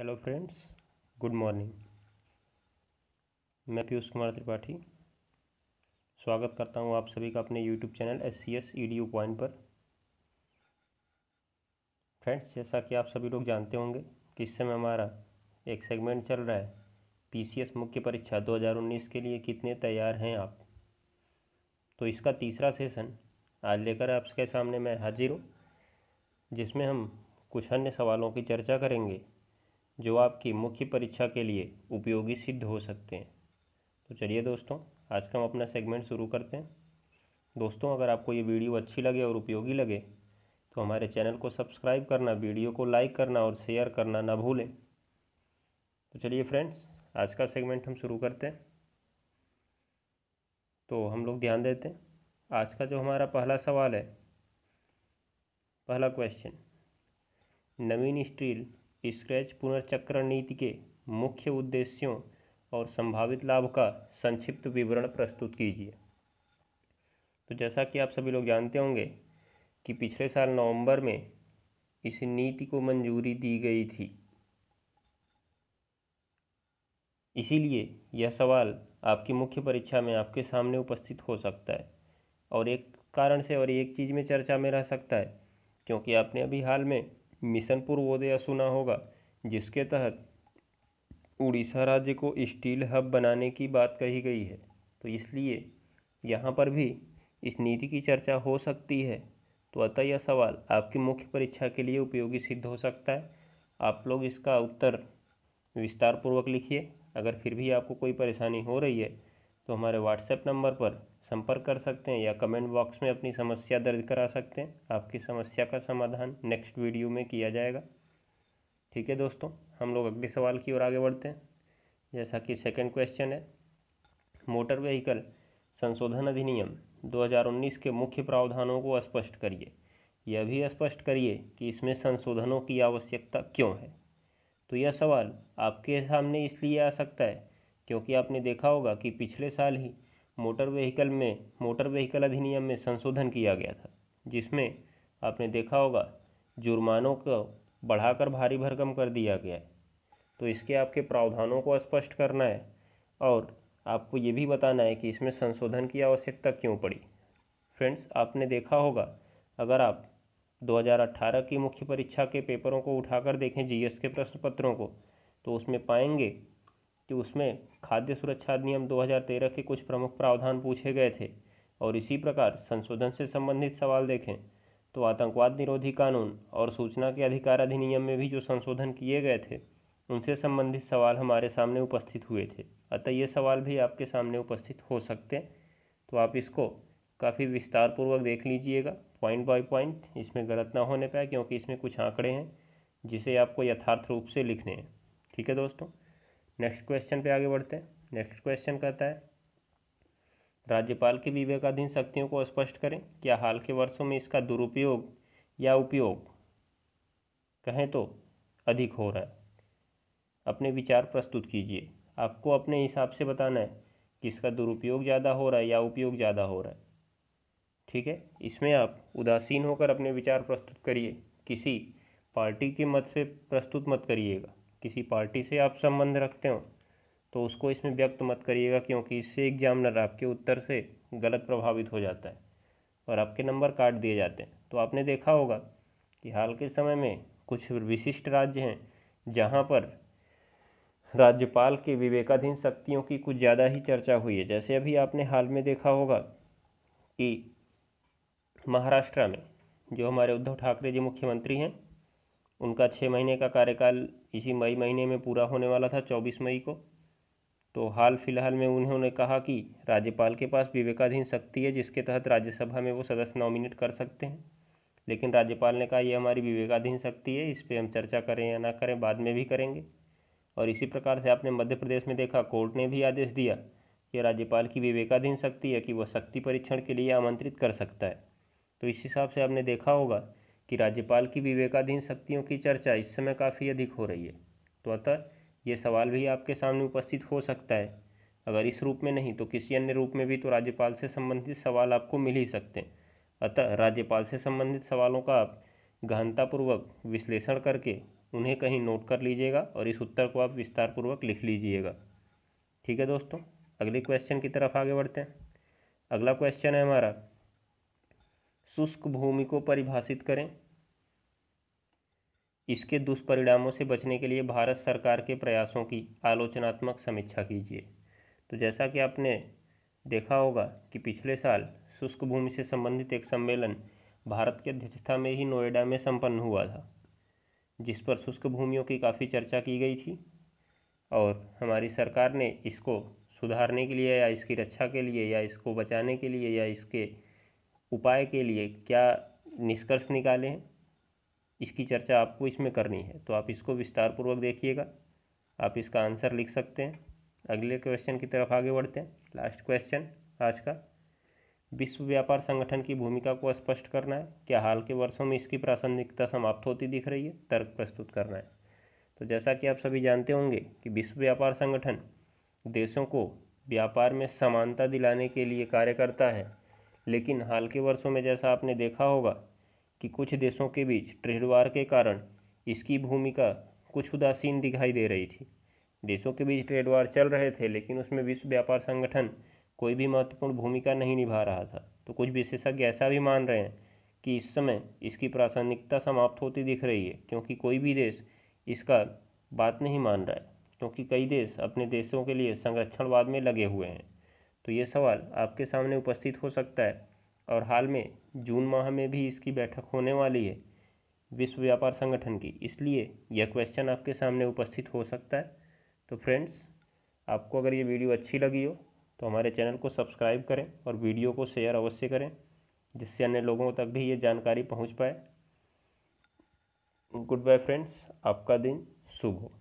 hello friends good morning मैं पीयूष कुमार त्रिपाठी स्वागत करता हूं आप सभी का अपने YouTube channel S C S E D U point पर फ्रेंड्स जैसा कि आप सभी लोग जानते होंगे कि इस समय हमारा एक सेगमेंट चल रहा है पीसीएस मुख्य परीक्षा 2019 के लिए कितने तैयार हैं आप तो इसका तीसरा सेशन आज लेकर आपके सामने मैं हाजिर हूँ जिसमें हम कुछ अन्य सवालों की चर्चा करेंगे जो आपकी मुख्य परीक्षा के लिए उपयोगी सिद्ध हो सकते हैं तो चलिए दोस्तों आज का हम अपना सेगमेंट शुरू करते हैं दोस्तों अगर आपको ये वीडियो अच्छी लगे और उपयोगी लगे तो हमारे चैनल को सब्सक्राइब करना वीडियो को लाइक करना और शेयर करना ना भूलें तो चलिए फ्रेंड्स आज का सेगमेंट हम शुरू करते हैं तो हम लोग ध्यान देते हैं आज का जो हमारा पहला सवाल है पहला क्वेश्चन नवीन स्टील स्क्रैच पुनर्चक्रण नीति के मुख्य उद्देश्यों और संभावित लाभ का संक्षिप्त विवरण प्रस्तुत कीजिए तो जैसा कि आप सभी लोग जानते होंगे कि पिछले साल नवंबर में इस नीति को मंजूरी दी गई थी इसीलिए यह सवाल आपकी मुख्य परीक्षा में आपके सामने उपस्थित हो सकता है और एक कारण से और एक चीज़ में चर्चा में रह सकता है क्योंकि आपने अभी हाल में मिशन पूर्वोदय सुना होगा जिसके तहत उड़ीसा राज्य को स्टील हब बनाने की बात कही गई है तो इसलिए यहाँ पर भी इस नीति की चर्चा हो सकती है तो अतः यह सवाल आपकी मुख्य परीक्षा के लिए उपयोगी सिद्ध हो सकता है आप लोग इसका उत्तर विस्तारपूर्वक लिखिए अगर फिर भी आपको कोई परेशानी हो रही है तो हमारे व्हाट्सएप नंबर पर संपर्क कर सकते हैं या कमेंट बॉक्स में अपनी समस्या दर्ज करा सकते हैं आपकी समस्या का समाधान नेक्स्ट वीडियो में किया जाएगा ठीक है दोस्तों हम लोग अगले सवाल की ओर आगे बढ़ते हैं जैसा कि सेकंड क्वेश्चन है मोटर व्हीकल संशोधन अधिनियम 2019 के मुख्य प्रावधानों को स्पष्ट करिए यह भी स्पष्ट करिए कि इसमें संशोधनों की आवश्यकता क्यों है तो यह सवाल आपके सामने इसलिए आ सकता है क्योंकि आपने देखा होगा कि पिछले साल ही मोटर व्हीकल में मोटर व्हीकल अधिनियम में संशोधन किया गया था जिसमें आपने देखा होगा जुर्मानों को बढ़ाकर भारी भरकम कर दिया गया है तो इसके आपके प्रावधानों को स्पष्ट करना है और आपको ये भी बताना है कि इसमें संशोधन की आवश्यकता क्यों पड़ी फ्रेंड्स आपने देखा होगा अगर आप 2018 की मुख्य परीक्षा के पेपरों को उठाकर देखें जीएस के प्रश्न पत्रों को तो उसमें पाएंगे कि उसमें खाद्य सुरक्षा अधिनियम 2013 के कुछ प्रमुख प्रावधान पूछे गए थे और इसी प्रकार संशोधन से संबंधित सवाल देखें तो आतंकवाद निरोधी कानून और सूचना के अधिकार अधिनियम में भी जो संशोधन किए गए थे उनसे संबंधित सवाल हमारे सामने उपस्थित हुए थे अतः ये सवाल भी आपके सामने उपस्थित हो सकते हैं तो आप इसको काफ़ी विस्तारपूर्वक देख लीजिएगा पॉइंट बाय पॉइंट इसमें गलत ना होने पाए क्योंकि इसमें कुछ आंकड़े हैं जिसे आपको यथार्थ रूप से लिखने हैं ठीक है दोस्तों नेक्स्ट क्वेश्चन पे आगे बढ़ते हैं नेक्स्ट क्वेश्चन कहता है राज्यपाल की विवेकाधीन शक्तियों को स्पष्ट करें क्या हाल के वर्षों में इसका दुरुपयोग या उपयोग कहें तो अधिक हो रहा है अपने विचार प्रस्तुत कीजिए आपको अपने हिसाब से बताना है कि इसका दुरुपयोग ज़्यादा हो रहा है या उपयोग ज़्यादा हो रहा है ठीक है इसमें आप उदासीन होकर अपने विचार प्रस्तुत करिए किसी पार्टी के मत से प्रस्तुत मत करिएगा किसी पार्टी से आप संबंध रखते हो तो उसको इसमें व्यक्त मत करिएगा क्योंकि इससे एग्जामिनर आपके उत्तर से गलत प्रभावित हो जाता है और आपके नंबर काट दिए जाते हैं तो आपने देखा होगा कि हाल के समय में कुछ विशिष्ट राज्य हैं जहाँ पर राज्यपाल के विवेकाधीन शक्तियों की कुछ ज़्यादा ही चर्चा हुई है जैसे अभी आपने हाल में देखा होगा कि महाराष्ट्र में जो हमारे उद्धव ठाकरे जी मुख्यमंत्री हैं उनका छः महीने का कार्यकाल इसी मई महीने में पूरा होने वाला था चौबीस मई को तो हाल फिलहाल में उन्होंने कहा कि राज्यपाल के पास विवेकाधीन शक्ति है जिसके तहत राज्यसभा में वो सदस्य नॉमिनेट कर सकते हैं लेकिन राज्यपाल ने कहा यह हमारी विवेकाधीन शक्ति है इस पर हम चर्चा करें या ना करें बाद में भी करेंगे और इसी प्रकार से आपने मध्य प्रदेश में देखा कोर्ट ने भी आदेश दिया कि राज्यपाल की विवेकाधीन शक्ति है कि वह शक्ति परीक्षण के लिए आमंत्रित कर सकता है तो इस हिसाब से आपने देखा होगा कि राज्यपाल की विवेकाधीन शक्तियों की चर्चा इस समय काफ़ी अधिक हो रही है तो अतः ये सवाल भी आपके सामने उपस्थित हो सकता है अगर इस रूप में नहीं तो किसी अन्य रूप में भी तो राज्यपाल से संबंधित सवाल आपको मिल ही सकते हैं अतः राज्यपाल से संबंधित सवालों का आप गहनतापूर्वक विश्लेषण करके उन्हें कहीं नोट कर लीजिएगा और इस उत्तर को आप विस्तारपूर्वक लिख लीजिएगा ठीक है दोस्तों अगले क्वेश्चन की तरफ आगे बढ़ते हैं अगला क्वेश्चन है हमारा शुष्क भूमि को परिभाषित करें इसके दुष्परिणामों से बचने के लिए भारत सरकार के प्रयासों की आलोचनात्मक समीक्षा कीजिए तो जैसा कि आपने देखा होगा कि पिछले साल शुष्क भूमि से संबंधित एक सम्मेलन भारत की अध्यक्षता में ही नोएडा में संपन्न हुआ था जिस पर शुष्क भूमियों की काफ़ी चर्चा की गई थी और हमारी सरकार ने इसको सुधारने के लिए या इसकी रक्षा के लिए या इसको बचाने के लिए या इसके उपाय के लिए क्या निष्कर्ष निकाले हैं इसकी चर्चा आपको इसमें करनी है तो आप इसको विस्तारपूर्वक देखिएगा आप इसका आंसर लिख सकते हैं अगले क्वेश्चन की तरफ आगे बढ़ते हैं लास्ट क्वेश्चन आज का विश्व व्यापार संगठन की भूमिका को स्पष्ट करना है क्या हाल के वर्षों में इसकी प्रासंगिकता समाप्त होती दिख रही है तर्क प्रस्तुत करना है तो जैसा कि आप सभी जानते होंगे कि विश्व व्यापार संगठन देशों को व्यापार में समानता दिलाने के लिए कार्य करता है लेकिन हाल के वर्षों में जैसा आपने देखा होगा कि कुछ देशों के बीच ट्रेड वार के कारण इसकी भूमिका कुछ उदासीन दिखाई दे रही थी देशों के बीच ट्रेड वार चल रहे थे लेकिन उसमें विश्व व्यापार संगठन कोई भी महत्वपूर्ण भूमिका नहीं निभा रहा था तो कुछ विशेषज्ञ ऐसा भी मान रहे हैं कि इस समय इसकी प्रासंगिकता समाप्त होती दिख रही है क्योंकि कोई भी देश इसका बात नहीं मान रहा है क्योंकि कई देश अपने देशों के लिए संरक्षणवाद में लगे हुए हैं तो ये सवाल आपके सामने उपस्थित हो सकता है और हाल में जून माह में भी इसकी बैठक होने वाली है विश्व व्यापार संगठन की इसलिए यह क्वेश्चन आपके सामने उपस्थित हो सकता है तो फ्रेंड्स आपको अगर ये वीडियो अच्छी लगी हो तो हमारे चैनल को सब्सक्राइब करें और वीडियो को शेयर अवश्य करें जिससे अन्य लोगों तक भी ये जानकारी पहुंच पाए गुड बाय फ्रेंड्स आपका दिन शुभ हो